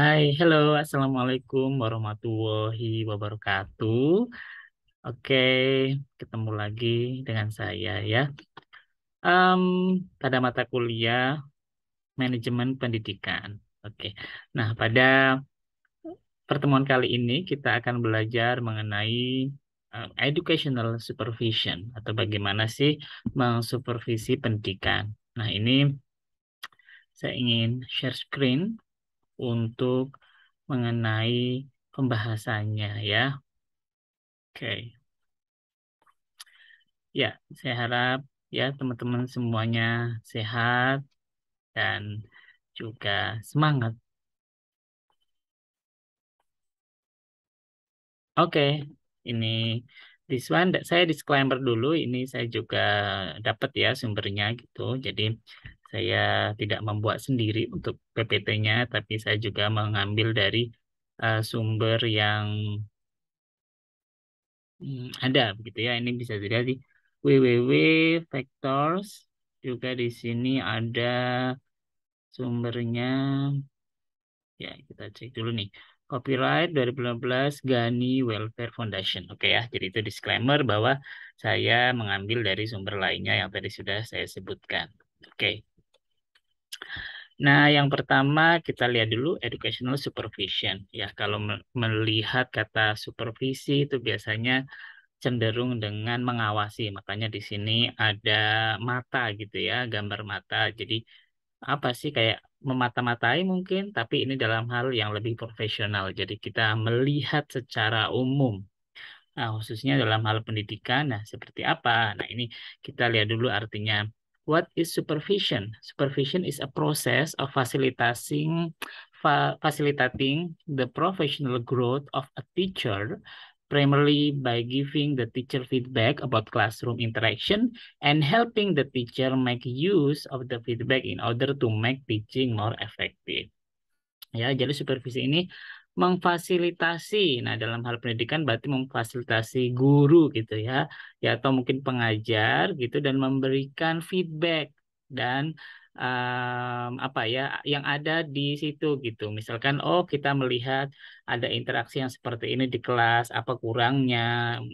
Hai, halo, assalamualaikum warahmatullahi wabarakatuh. Oke, ketemu lagi dengan saya ya. Um, pada mata kuliah manajemen pendidikan. Oke, nah pada pertemuan kali ini kita akan belajar mengenai um, educational supervision atau bagaimana sih mensupervisi pendidikan. Nah ini saya ingin share screen untuk mengenai pembahasannya ya. Oke. Ya, saya harap ya teman-teman semuanya sehat dan juga semangat. Oke, ini this one saya disclaimer dulu ini saya juga dapat ya sumbernya gitu. Jadi saya tidak membuat sendiri untuk PPT-nya, tapi saya juga mengambil dari uh, sumber yang hmm, ada begitu ya. Ini bisa dilihat di www Factors juga di sini ada sumbernya. Ya, kita cek dulu nih copyright 2015 Gani Welfare Foundation. Oke ya, jadi itu disclaimer bahwa saya mengambil dari sumber lainnya yang tadi sudah saya sebutkan. Oke. Nah, yang pertama kita lihat dulu educational supervision. Ya, kalau melihat kata supervisi itu biasanya cenderung dengan mengawasi. Makanya di sini ada mata gitu ya, gambar mata. Jadi apa sih kayak memata-matai mungkin, tapi ini dalam hal yang lebih profesional. Jadi kita melihat secara umum. Nah, khususnya dalam hal pendidikan, nah seperti apa? Nah, ini kita lihat dulu artinya What is supervision? Supervision is a process of facilitating fa facilitating the professional growth of a teacher primarily by giving the teacher feedback about classroom interaction and helping the teacher make use of the feedback in order to make teaching more effective. Ya, jadi supervisi ini memfasilitasi. Nah, dalam hal pendidikan berarti memfasilitasi guru gitu ya, ya atau mungkin pengajar gitu dan memberikan feedback dan um, apa ya yang ada di situ gitu. Misalkan oh kita melihat ada interaksi yang seperti ini di kelas, apa kurangnya?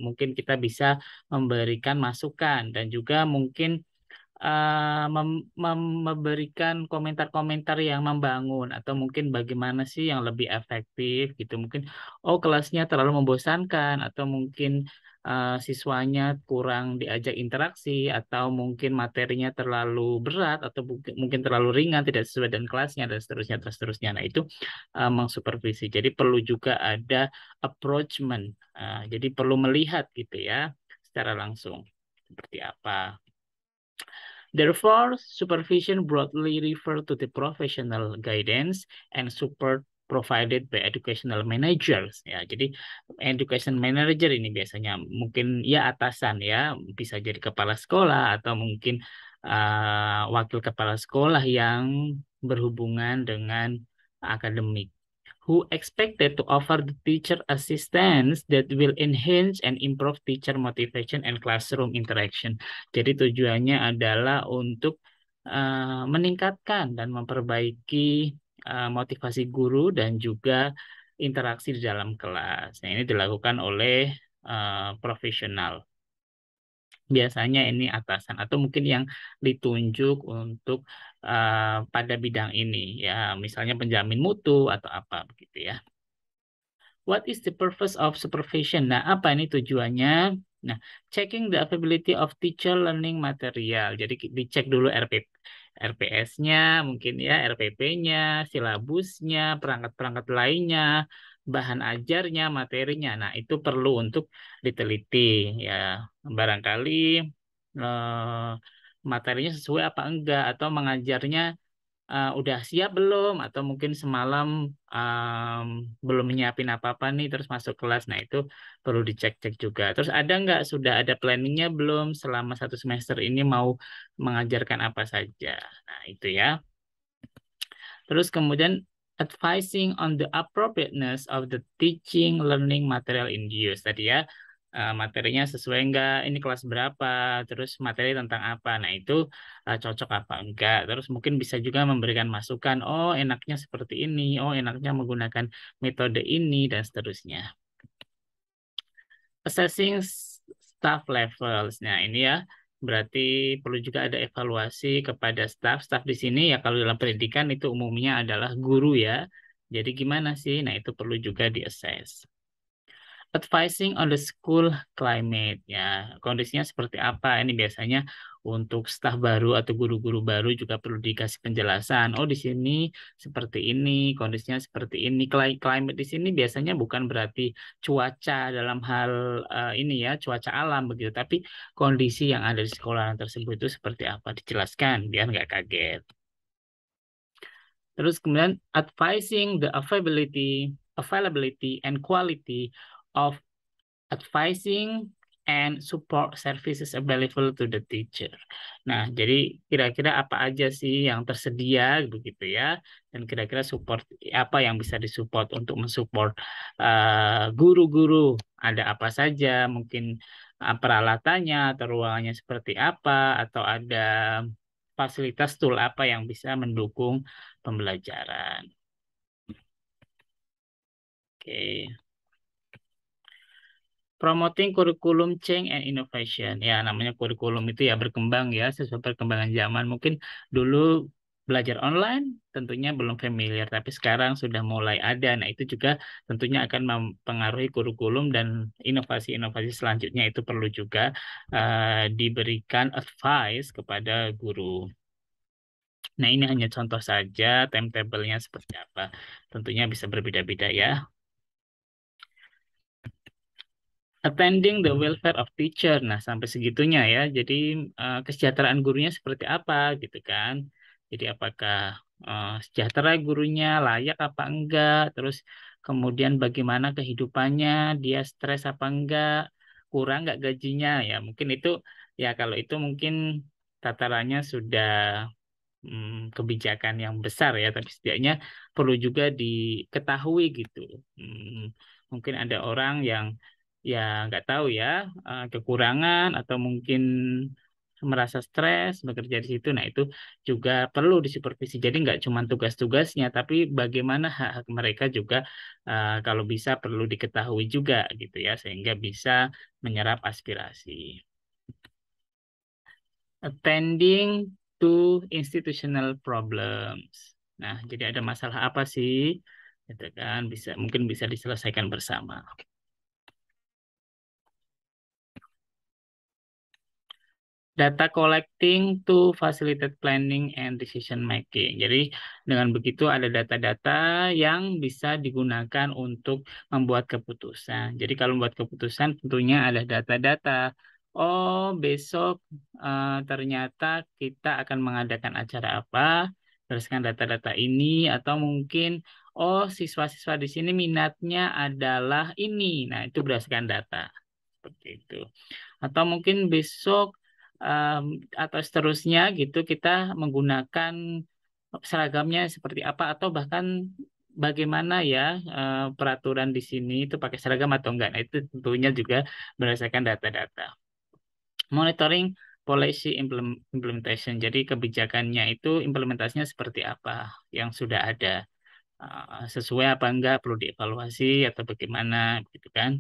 Mungkin kita bisa memberikan masukan dan juga mungkin uh, memberikan komentar-komentar yang membangun atau mungkin bagaimana sih yang lebih efektif gitu mungkin oh kelasnya terlalu membosankan atau mungkin uh, siswanya kurang diajak interaksi atau mungkin materinya terlalu berat atau mungkin terlalu ringan tidak sesuai dengan kelasnya dan seterusnya dan seterusnya nah itu uh, eh, mengsupervisi jadi perlu juga ada approachment uh, jadi perlu melihat gitu ya secara langsung seperti apa Therefore, supervision broadly refer to the professional guidance and support provided by educational managers ya jadi education manager ini biasanya mungkin ya atasan ya bisa jadi kepala sekolah atau mungkin uh, wakil kepala sekolah yang berhubungan dengan akademik who expected to offer the teacher assistance that will enhance and improve teacher motivation and classroom interaction. Jadi tujuannya adalah untuk uh, meningkatkan dan memperbaiki uh, motivasi guru dan juga interaksi di dalam kelas. Nah, ini dilakukan oleh uh, profesional. Biasanya ini atasan atau mungkin yang ditunjuk untuk uh, pada bidang ini ya misalnya penjamin mutu atau apa begitu ya What is the purpose of supervision? Nah, apa ini tujuannya? Nah, checking the availability of teacher learning material. Jadi dicek dulu RPP, RPS-nya, mungkin ya RPP-nya, silabusnya, perangkat-perangkat lainnya, bahan ajarnya, materinya. Nah, itu perlu untuk diteliti ya. Barangkali eh, materinya sesuai apa enggak atau mengajarnya uh, udah siap belum atau mungkin semalam um, belum menyiapin apa-apa nih terus masuk kelas nah itu perlu dicek-cek juga terus ada nggak sudah ada planningnya belum selama satu semester ini mau mengajarkan apa saja nah itu ya terus kemudian advising on the appropriateness of the teaching learning material in use tadi ya Eh, materinya sesuai enggak, ini kelas berapa, terus materi tentang apa. Nah, itu uh, cocok apa enggak. Terus mungkin bisa juga memberikan masukan, oh enaknya seperti ini, oh enaknya menggunakan metode ini, dan seterusnya. Assessing staff levels. Nah, ini ya berarti perlu juga ada evaluasi kepada staff. Staff di sini ya kalau dalam pendidikan itu umumnya adalah guru ya. Jadi gimana sih? Nah, itu perlu juga di-assess advising on the school climate ya kondisinya seperti apa ini biasanya untuk staf baru atau guru-guru baru juga perlu dikasih penjelasan oh di sini seperti ini kondisinya seperti ini climate di sini biasanya bukan berarti cuaca dalam hal uh, ini ya cuaca alam begitu tapi kondisi yang ada di sekolah tersebut itu seperti apa dijelaskan biar nggak kaget terus kemudian advising the availability availability and quality of advising and support services available to the teacher. Nah, jadi kira-kira apa aja sih yang tersedia begitu ya, dan kira-kira support apa yang bisa disupport untuk mensupport eh, guru-guru. Uh, ada apa saja, mungkin uh, peralatannya atau ruangannya seperti apa, atau ada fasilitas tool apa yang bisa mendukung pembelajaran. Oke. Okay. Promoting kurikulum Change and Innovation. Ya, namanya kurikulum itu ya berkembang ya sesuai perkembangan zaman. Mungkin dulu belajar online tentunya belum familiar, tapi sekarang sudah mulai ada. Nah, itu juga tentunya akan mempengaruhi kurikulum dan inovasi-inovasi selanjutnya itu perlu juga uh, diberikan advice kepada guru. Nah, ini hanya contoh saja, timetable-nya seperti apa. Tentunya bisa berbeda-beda ya attending the welfare of teacher. Nah, sampai segitunya ya. Jadi uh, kesejahteraan gurunya seperti apa gitu kan. Jadi apakah uh, sejahtera gurunya, layak apa enggak, terus kemudian bagaimana kehidupannya, dia stres apa enggak, kurang enggak gajinya ya. Mungkin itu ya kalau itu mungkin tatarannya sudah hmm, kebijakan yang besar ya, tapi setidaknya perlu juga diketahui gitu. Hmm, mungkin ada orang yang ya nggak tahu ya eh, kekurangan atau mungkin merasa stres bekerja di situ. Nah, itu juga perlu disupervisi. Jadi nggak cuma tugas-tugasnya, tapi bagaimana hak-hak mereka juga eh, kalau bisa perlu diketahui juga gitu ya, sehingga bisa menyerap aspirasi. Attending to institutional problems. Nah, jadi ada masalah apa sih? Gitu kan, bisa mungkin bisa diselesaikan bersama. data collecting to facilitate planning and decision making. Jadi dengan begitu ada data-data yang bisa digunakan untuk membuat keputusan. Jadi kalau membuat keputusan tentunya ada data-data. Oh, besok uh, ternyata kita akan mengadakan acara apa? Berdasarkan data-data ini atau mungkin oh siswa-siswa di sini minatnya adalah ini. Nah, itu berdasarkan data. Seperti itu. Atau mungkin besok um, atau seterusnya gitu kita menggunakan seragamnya seperti apa atau bahkan bagaimana ya uh, peraturan di sini itu pakai seragam atau enggak. Nah, itu tentunya juga berdasarkan data-data. Monitoring policy implementation. Jadi kebijakannya itu implementasinya seperti apa yang sudah ada eh, sesuai apa enggak perlu dievaluasi atau bagaimana gitu kan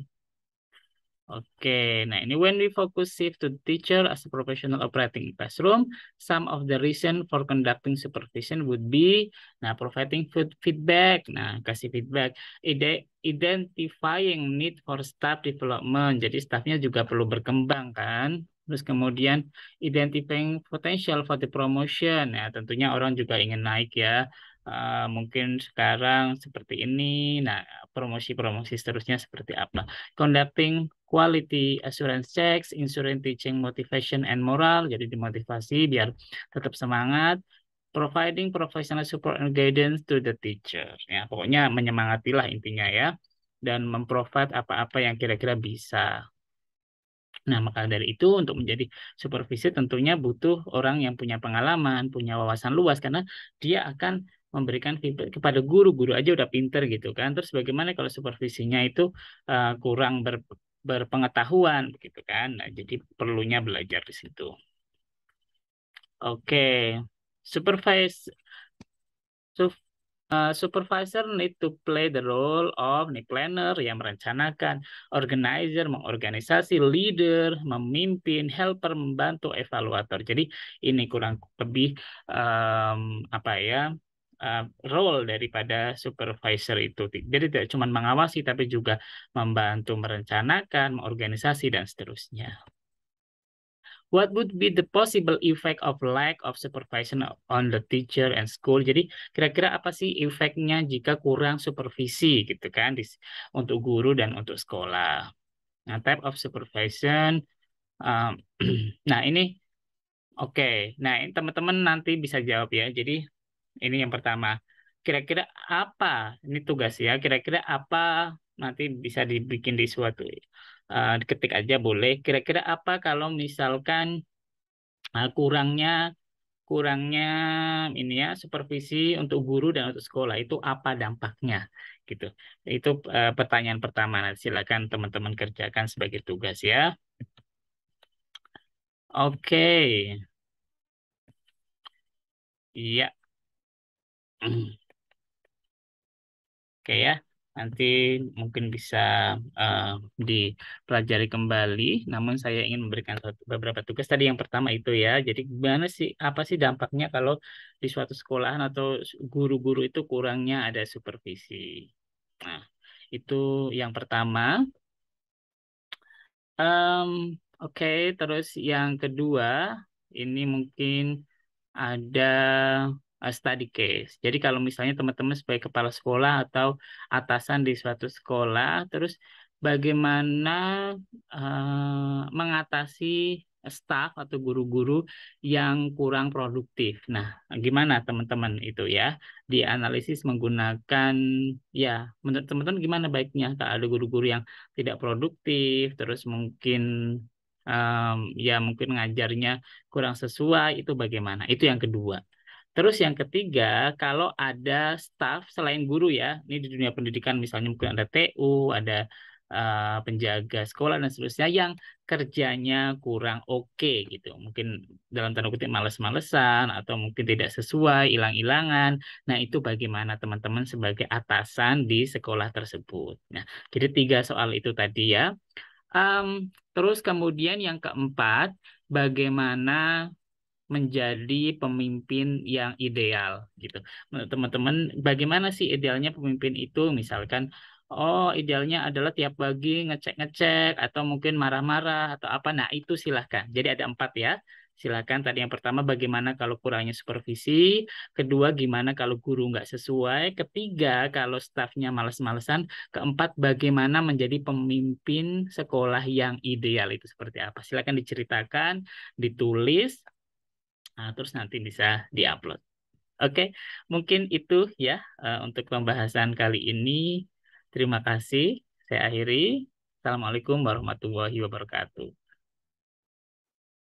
Oke, nah ini when we focus shift to teacher as a professional operating classroom, some of the reason for conducting supervision would be, nah providing food feedback, nah kasih feedback, ide identifying need for staff development, jadi staffnya juga perlu berkembang kan, terus kemudian identifying potential for the promotion, ya nah, tentunya orang juga ingin naik ya, Uh, mungkin sekarang seperti ini, nah promosi-promosi seterusnya seperti apa. Conducting quality assurance checks, insurance teaching motivation and moral, jadi dimotivasi biar tetap semangat, providing professional support and guidance to the teacher. Ya, pokoknya menyemangatilah intinya ya dan memprovide apa-apa yang kira-kira bisa. Nah, maka dari itu untuk menjadi supervisi tentunya butuh orang yang punya pengalaman, punya wawasan luas karena dia akan memberikan feedback kepada guru. Guru aja udah pinter gitu kan. Terus bagaimana kalau supervisinya itu uh, kurang ber, berpengetahuan begitu kan. Nah, jadi perlunya belajar di situ. Oke, supervise so, uh, eh, supervisor need to play the role of nih planner yang merencanakan, organizer mengorganisasi, leader memimpin, helper membantu, evaluator. Jadi ini kurang lebih um, apa ya? uh, role daripada supervisor itu. Jadi tidak cuma mengawasi tapi juga membantu merencanakan, mengorganisasi dan seterusnya. What would be the possible effect of lack of supervision on the teacher and school? Jadi kira-kira apa sih efeknya jika kurang supervisi gitu kan di, untuk guru dan untuk sekolah? Nah, type of supervision. Um, nah ini Oke, okay. nah teman-teman nanti bisa jawab ya. Jadi ini yang pertama. Kira-kira apa? Ini tugas ya. Kira-kira apa nanti bisa dibikin di suatu uh, eh, ketik aja boleh. Kira-kira apa kalau misalkan uh, kurangnya kurangnya ini ya supervisi untuk guru dan untuk sekolah itu apa dampaknya gitu itu uh, pertanyaan pertama nah, silakan teman-teman kerjakan sebagai tugas ya oke okay. iya Oke ya, nanti mungkin bisa uh, dipelajari kembali. Namun saya ingin memberikan beberapa tugas tadi. Yang pertama itu ya, jadi gimana sih apa sih dampaknya kalau di suatu sekolahan atau guru-guru itu kurangnya ada supervisi. Nah, itu yang pertama. Um, Oke, okay, terus yang kedua ini mungkin ada Eh, study case. Jadi kalau misalnya teman-teman sebagai kepala sekolah atau atasan di suatu sekolah, terus bagaimana uh, mengatasi staff atau guru-guru yang kurang produktif. Nah, gimana teman-teman itu ya? Dianalisis menggunakan ya, menurut teman-teman gimana baiknya kalau ada guru-guru yang tidak produktif, terus mungkin um, ya mungkin ngajarnya kurang sesuai itu bagaimana? Itu yang kedua. Terus yang ketiga, kalau ada staff selain guru ya, ini di dunia pendidikan misalnya mungkin ada TU, ada uh, penjaga sekolah dan seterusnya yang kerjanya kurang oke okay, gitu. Mungkin dalam tanda kutip males-malesan atau mungkin tidak sesuai, hilang-hilangan. Nah, itu bagaimana teman-teman sebagai atasan di sekolah tersebut. Nah, jadi tiga soal itu tadi ya. Um, terus kemudian yang keempat, bagaimana menjadi pemimpin yang ideal gitu. Teman-teman, bagaimana sih idealnya pemimpin itu? Misalkan oh idealnya adalah tiap pagi ngecek-ngecek atau mungkin marah-marah atau apa. Nah, itu silahkan. Jadi ada empat ya. Silahkan tadi yang pertama bagaimana kalau kurangnya supervisi, kedua gimana kalau guru nggak sesuai, ketiga kalau stafnya males-malesan, keempat bagaimana menjadi pemimpin sekolah yang ideal itu seperti apa. Silahkan diceritakan, ditulis, Nah, terus nanti bisa diupload. Oke, mungkin itu ya eh, untuk pembahasan kali ini. Terima kasih. Saya akhiri. Assalamualaikum warahmatullahi wabarakatuh.